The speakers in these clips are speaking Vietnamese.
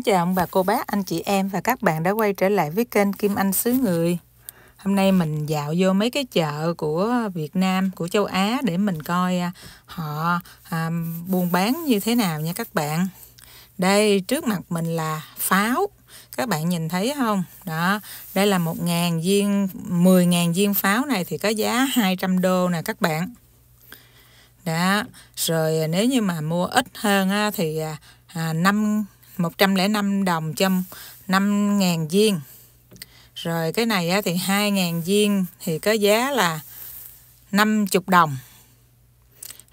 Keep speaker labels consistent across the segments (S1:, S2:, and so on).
S1: Mến chào ông bà cô bác, anh chị em và các bạn đã quay trở lại với kênh Kim Anh Xứ Người Hôm nay mình dạo vô mấy cái chợ của Việt Nam, của châu Á để mình coi à, họ à, buôn bán như thế nào nha các bạn Đây trước mặt mình là pháo các bạn nhìn thấy không? Đó, đây là một ngàn viên, 10 ngàn viên pháo này thì có giá 200 đô nè các bạn Đó, rồi à, nếu như mà mua ít hơn á, thì à, 5 à, 105 đồng cho 5.000 viên rồi cái này á, thì 2.000 viên thì có giá là 50 đồng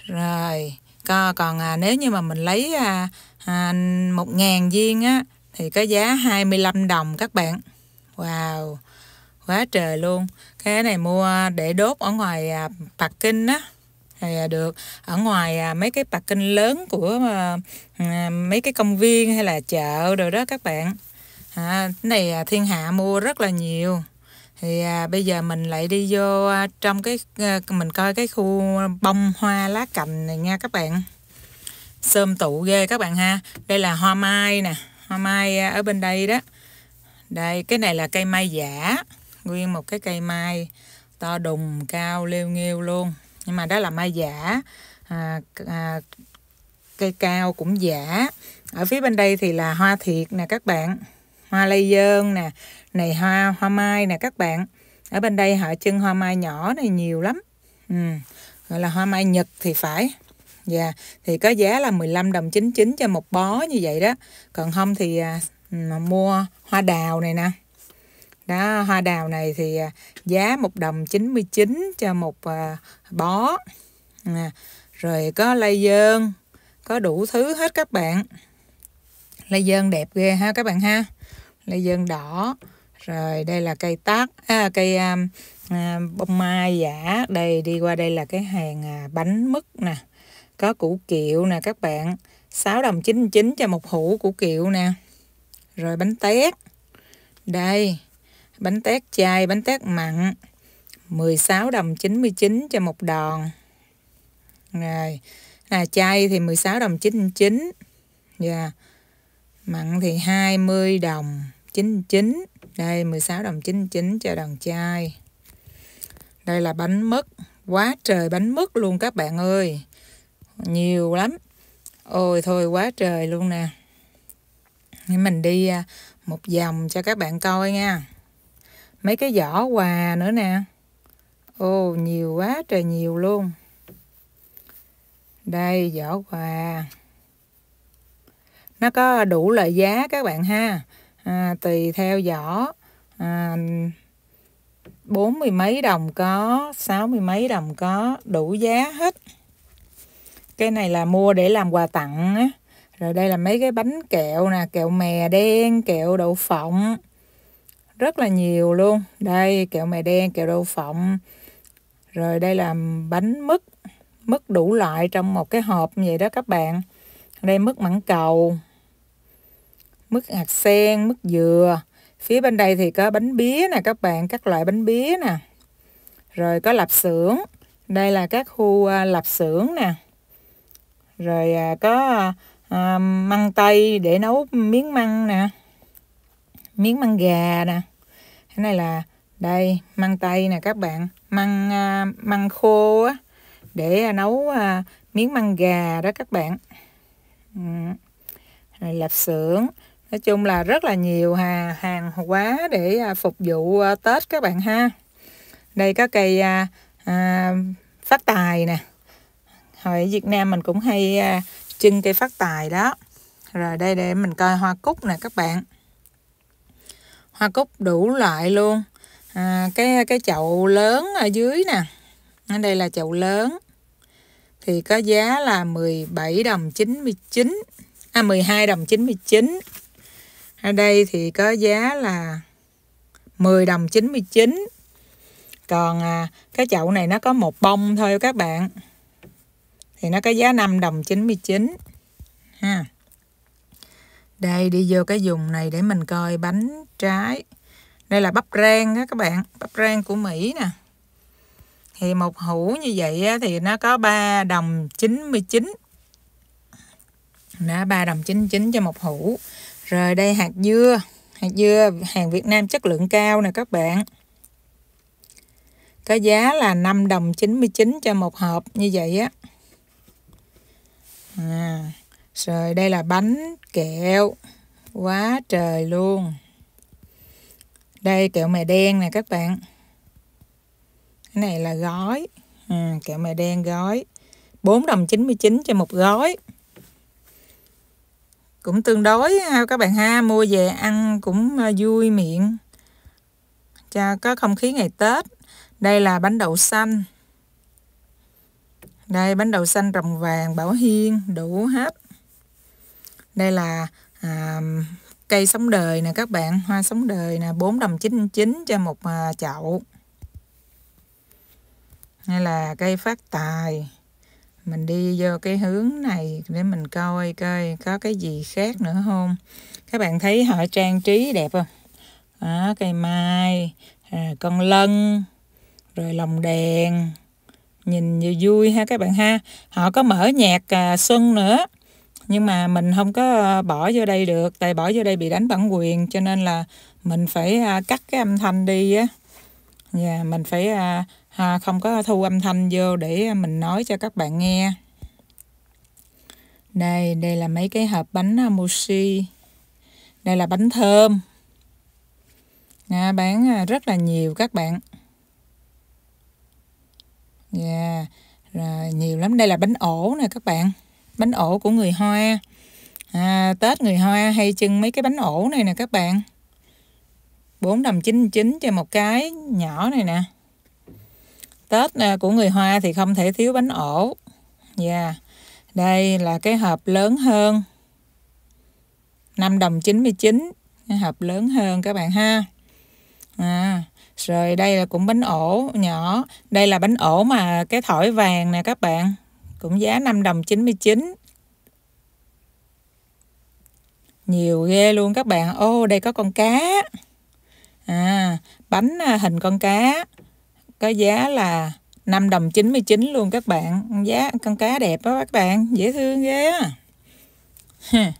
S1: rồi còn à, nếu như mà mình lấy à, à, 1.000 viên á thì có giá 25 đồng các bạn wow quá trời luôn cái này mua để đốt ở ngoài à, Bắc Kinh á thì à, được ở ngoài à, mấy cái park kênh lớn của à, mấy cái công viên hay là chợ rồi đó các bạn à, cái này thiên hạ mua rất là nhiều thì à, bây giờ mình lại đi vô trong cái mình coi cái khu bông hoa lá cành này nha các bạn sơm tụ ghê các bạn ha đây là hoa mai nè hoa mai ở bên đây đó đây cái này là cây mai giả nguyên một cái cây mai to đùng cao leo nghêu luôn nhưng mà đó là mai giả à, à, cây cao cũng giả ở phía bên đây thì là hoa thiệt nè các bạn hoa lây dơn nè này hoa hoa mai nè các bạn ở bên đây họ chân hoa mai nhỏ này nhiều lắm ừ. gọi là hoa mai nhật thì phải dạ yeah. thì có giá là 15 đồng 99 cho một bó như vậy đó còn không thì à, mà mua hoa đào này nè đó hoa đào này thì à, giá một đồng 99 cho một à, bó à, rồi có lây dơn có đủ thứ hết các bạn lây dơn đẹp ghê ha các bạn ha lây dơn đỏ rồi đây là cây tát à, cây à, à, bông mai giả đây đi qua đây là cái hàng à, bánh mứt nè có củ kiệu nè các bạn 6 đồng 99 cho một hũ củ kiệu nè rồi bánh tét đây bánh tét chay, bánh tét mặn 16 đồng 99 cho một đòn. Rồi, là chay thì 16 đồng 99. Dạ. Yeah. Mặn thì 20 đồng 99. Đây 16 đồng 99 cho đòn chay. Đây là bánh mứt, quá trời bánh mứt luôn các bạn ơi. Nhiều lắm. Ôi thôi quá trời luôn nè. Mình đi à, một vòng cho các bạn coi nha mấy cái giỏ quà nữa nè ô nhiều quá trời nhiều luôn đây giỏ quà nó có đủ loại giá các bạn ha à, tùy theo giỏ à, bốn mươi mấy đồng có sáu mươi mấy đồng có đủ giá hết cái này là mua để làm quà tặng á rồi đây là mấy cái bánh kẹo nè kẹo mè đen kẹo đậu phộng rất là nhiều luôn đây kẹo mè đen kẹo đậu phộng rồi đây là bánh mứt mứt đủ loại trong một cái hộp vậy đó các bạn đây mứt mảng cầu mứt hạt sen mứt dừa phía bên đây thì có bánh bía nè các bạn các loại bánh bía nè rồi có lạp xưởng đây là các khu à, lạp xưởng nè rồi à, có à, măng tây để nấu miếng măng nè miếng măng gà nè cái này là đây măng tây nè các bạn măng uh, măng khô á để uh, nấu uh, miếng măng gà đó các bạn ừ. này lạp xưởng nói chung là rất là nhiều hà hàng hóa để uh, phục vụ uh, tết các bạn ha đây có cây uh, uh, phát tài nè hồi ở Việt Nam mình cũng hay uh, trưng cây phát tài đó rồi đây để mình coi hoa cúc nè các bạn hoa cúc đủ loại luôn à, cái cái chậu lớn ở dưới nè ở đây là chậu lớn thì có giá là 17 đồng 99 à 12 đồng 99 ở đây thì có giá là 10 đồng 99 còn à, cái chậu này nó có một bông thôi các bạn thì nó có giá 5 đồng 99 ha đây đi vô cái dùng này để mình coi bánh trái. Đây là bắp rang đó các bạn, bắp rang của Mỹ nè. Thì một hũ như vậy thì nó có 3 đồng 99. Đó 3 đồng 99 cho một hũ. Rồi đây hạt dưa, hạt dưa hàng Việt Nam chất lượng cao nè các bạn. Có giá là 5 đồng 99 cho một hộp như vậy á. À rồi đây là bánh kẹo. Quá trời luôn. Đây kẹo mè đen nè các bạn. Cái này là gói. Ừ, kẹo mè đen gói. 4 đồng 99 cho một gói. Cũng tương đối các bạn ha. Mua về ăn cũng ờ, vui miệng. Cho có không khí ngày Tết. Đây là bánh đậu xanh. Đây bánh đậu xanh rồng vàng, bảo hiên, đủ hết đây là à, cây sống đời nè các bạn hoa sống đời nè bốn đồng chín chín cho một à, chậu hay là cây phát tài mình đi vô cái hướng này để mình coi coi có cái gì khác nữa không các bạn thấy họ trang trí đẹp không đó, cây mai à, con lân rồi lồng đèn nhìn như vui ha các bạn ha họ có mở nhạc à, xuân nữa nhưng mà mình không có ờ, bỏ vô đây được tại bỏ vô đây bị đánh bản quyền cho nên là mình phải à, cắt cái âm thanh đi á và dạ, mình phải à, à, không có thu âm thanh vô để mình nói cho các bạn nghe đây đây là mấy cái hộp bánh mochi đây là bánh thơm à, bán rất là nhiều các bạn yeah. Dạ, rồi, nhiều lắm đây là bánh ổ nè các bạn bánh ổ của người Hoa à, Tết người Hoa hay chưng mấy cái bánh ổ này nè các bạn 4 đồng 99 cho một cái nhỏ này nè Tết à, của người Hoa thì không thể thiếu bánh ổ yeah. Dạ, đây là cái hộp lớn hơn 5 đồng 99 cái hộp lớn hơn các bạn ha à, rồi đây là cũng bánh ổ nhỏ đây là bánh ổ mà cái thỏi vàng nè các bạn cũng giá 5 đồng 99 nhiều ghê luôn các bạn ô đây có con cá à bánh à, hình con cá có giá là 5 đồng 99 luôn các bạn giá con cá đẹp đó các bạn dễ thương ghê á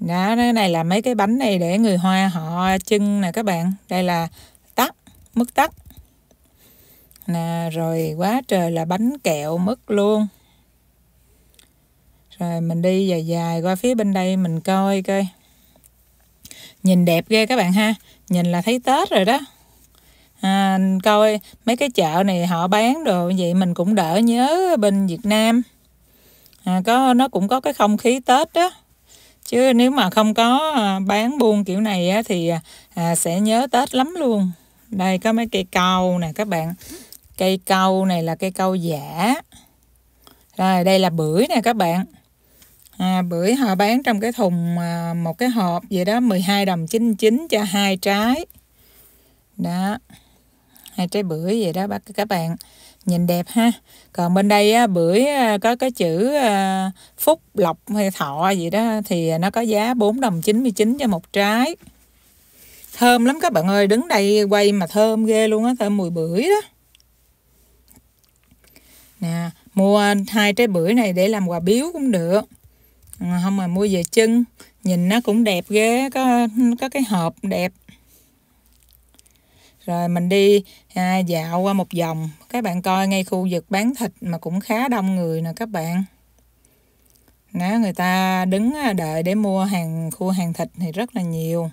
S1: đó cái này là mấy cái bánh này để người hoa họ trưng nè các bạn đây là tắc mứt tắc nè rồi quá trời là bánh kẹo mất luôn rồi mình đi dài dài qua phía bên đây mình coi coi nhìn đẹp ghê các bạn ha nhìn là thấy tết rồi đó à, coi mấy cái chợ này họ bán đồ vậy mình cũng đỡ nhớ bên Việt Nam à, có nó cũng có cái không khí tết đó chứ nếu mà không có à, bán buôn kiểu này á, thì à, à, sẽ nhớ tết lắm luôn đây có mấy cây cau nè các bạn cây cau này là cây cau giả rồi đây là bưởi nè các bạn à, bưởi họ bán trong cái thùng à, một cái hộp vậy đó 12 đồng 99 cho hai trái đó hai trái bưởi vậy đó bác các bạn nhìn đẹp ha còn bên đây á, bưởi à, có cái chữ à, phúc lộc hay thọ gì đó thì nó có giá 4 đồng 99 cho một trái thơm lắm các bạn ơi đứng đây quay mà thơm ghê luôn á thơm mùi bưởi đó nè mua hai trái bưởi này để làm quà biếu cũng được À, không mà mua về chân nhìn nó cũng đẹp ghê có có cái hộp đẹp rồi mình đi à, dạo qua một vòng các bạn coi ngay khu vực bán thịt mà cũng khá đông người nè các bạn đó, người ta đứng à, đợi để mua hàng khu hàng thịt thì rất là nhiều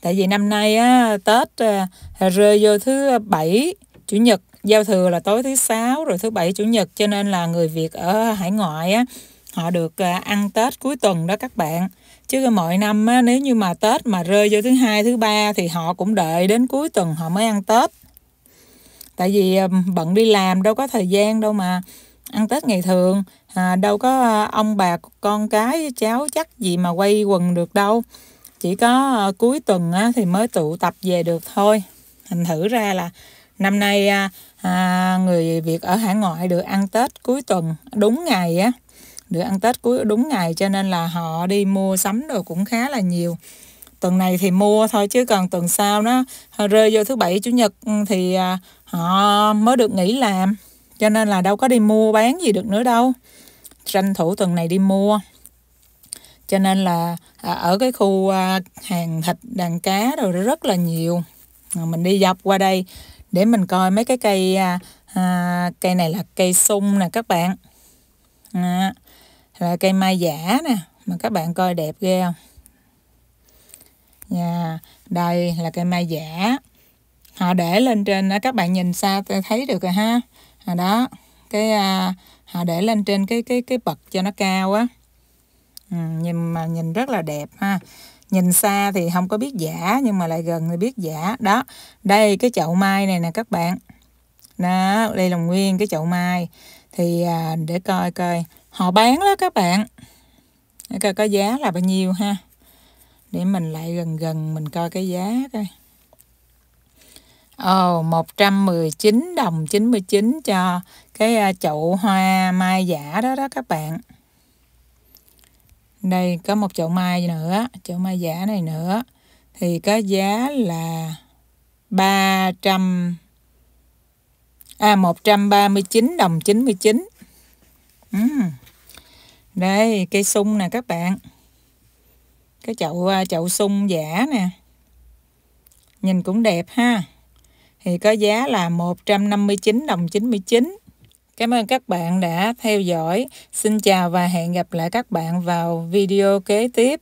S1: tại vì năm nay á, tết à, rơi vô thứ bảy chủ nhật giao thừa là tối thứ sáu rồi thứ bảy chủ nhật cho nên là người việt ở hải ngoại á, họ được à, ăn Tết cuối tuần đó các bạn chứ mọi năm á, nếu như mà Tết mà rơi vô thứ hai thứ ba thì họ cũng đợi đến cuối tuần họ mới ăn Tết tại vì à, bận đi làm đâu có thời gian đâu mà ăn Tết ngày thường à, đâu có à, ông bà con cái cháu chắc gì mà quay quần được đâu chỉ có cuối tuần á, thì mới tụ tập về được thôi hình thử ra là năm nay à, người Việt ở hải ngoại được ăn Tết cuối tuần đúng ngày á để ăn Tết cuối đúng ngày cho nên là họ đi mua sắm đồ cũng khá là nhiều tuần này thì mua thôi chứ còn tuần sau nó rơi vô thứ bảy chủ nhật ừ, thì à, họ mới được nghỉ làm cho nên là đâu có đi mua bán gì được nữa đâu tranh thủ tuần này đi mua cho nên là à, ở cái khu à, hàng thịt đàn cá rồi rất là nhiều mình đi dọc qua đây để mình coi mấy cái cây à, cây này là cây sung nè các bạn à, là cây mai giả nè mà các bạn coi đẹp ghê không yeah. Dạ, đây là cây mai giả họ để lên trên đó các bạn nhìn xa thấy được rồi ha à, đó cái à, họ để lên trên cái cái cái bậc cho nó cao á ừ, nhìn mà nhìn rất là đẹp ha nhìn xa thì không có biết giả nhưng mà lại gần thì biết giả đó đây cái chậu mai này nè các bạn đó đây là nguyên cái chậu mai thì à, để coi coi họ bán đó các bạn để coi có giá là bao nhiêu ha để mình lại gần gần mình coi cái giá coi Ồ, oh, 119 đồng 99 cho cái à, chậu hoa mai giả đó đó các bạn. Đây có một chậu mai nữa, chậu mai giả này nữa. Thì có giá là 300 à 139 đồng 99. Ừm. Mm đây cây sung nè các bạn cái chậu à, chậu sung giả nè nhìn cũng đẹp ha thì có giá là 159 đồng 99 Cảm ơn các bạn đã theo dõi. Xin chào và hẹn gặp lại các bạn vào video kế tiếp.